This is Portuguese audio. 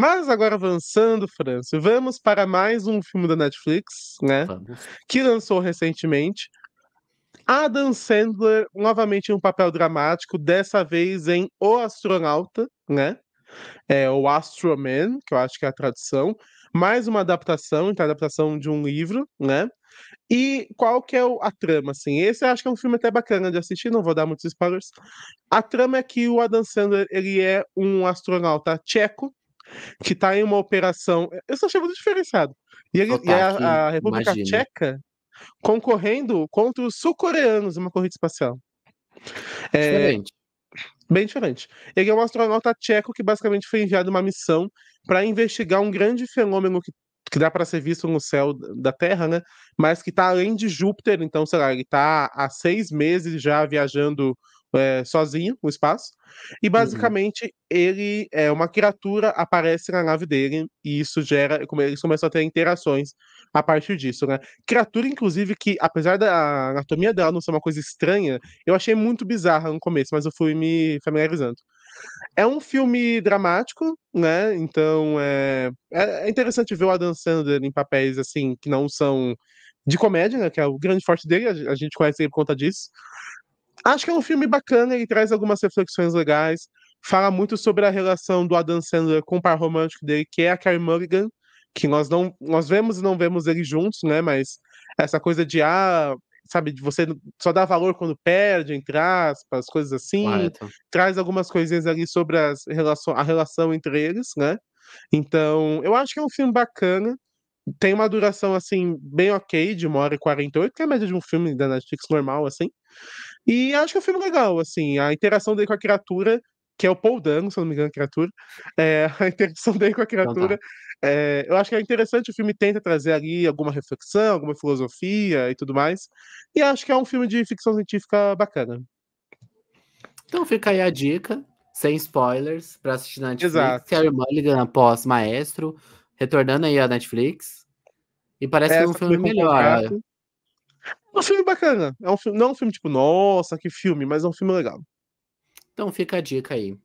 Mas agora avançando, França, vamos para mais um filme da Netflix, né? Vamos. Que lançou recentemente. Adam Sandler, novamente em um papel dramático, dessa vez em O Astronauta, né? É, o Man, que eu acho que é a tradução. Mais uma adaptação, então adaptação de um livro, né? E qual que é a trama, assim? Esse eu acho que é um filme até bacana de assistir, não vou dar muitos spoilers. A trama é que o Adam Sandler, ele é um astronauta tcheco, que está em uma operação. Eu só achei muito diferenciado. E, ele, e a, a, República Imagina. Tcheca concorrendo contra os sul-coreanos em uma corrida espacial. É, diferente. É, bem diferente. Ele é um astronauta tcheco que basicamente foi enviado uma missão para investigar um grande fenômeno que, que dá para ser visto no céu da Terra, né? Mas que está além de Júpiter, então, sei lá, ele está há seis meses já viajando é, sozinho no espaço. E uhum. basicamente uhum. ele é uma criatura aparece na nave dele e isso gera, como eles começam a ter interações a partir disso, né? Criatura inclusive que apesar da anatomia dela não ser uma coisa estranha, eu achei muito bizarra no começo, mas eu fui me familiarizando. É um filme dramático, né? Então eh, é, é interessante ver o Adam Sandler em papéis assim que não são de comédia, né? Que é o grande forte dele, a gente conhece ele por conta disso. Acho que é um filme bacana, ele traz algumas reflexões legais. Fala muito sobre a relação do Adam Sandler com o par romântico dele, que é a Carrie Mulligan, que nós não nós vemos e não vemos eles juntos, né? Mas essa coisa de ah, sabe, de você só dá valor quando perde, entre aspas, coisas assim. Traz algumas coisinhas ali sobre as relação, a relação entre eles, né? Então, eu acho que é um filme bacana tem uma duração, assim, bem ok, de uma hora e 48, que é a média de um filme da Netflix normal, assim. E acho que é um filme legal, assim, a interação dele com a criatura, que é o Paul Dano, se eu não me engano, a criatura, é, a interação dele com a criatura, então tá. é, eu acho que é interessante, o filme tenta trazer ali alguma reflexão, alguma filosofia e tudo mais, e acho que é um filme de ficção científica bacana. Então fica aí a dica, sem spoilers, para assistir na Netflix, Exato. irmã Mulligan após Maestro, retornando aí à Netflix. E parece que é um filme melhor. Um é um filme bacana. É um filme, não é um filme tipo, nossa, que filme, mas é um filme legal. Então fica a dica aí.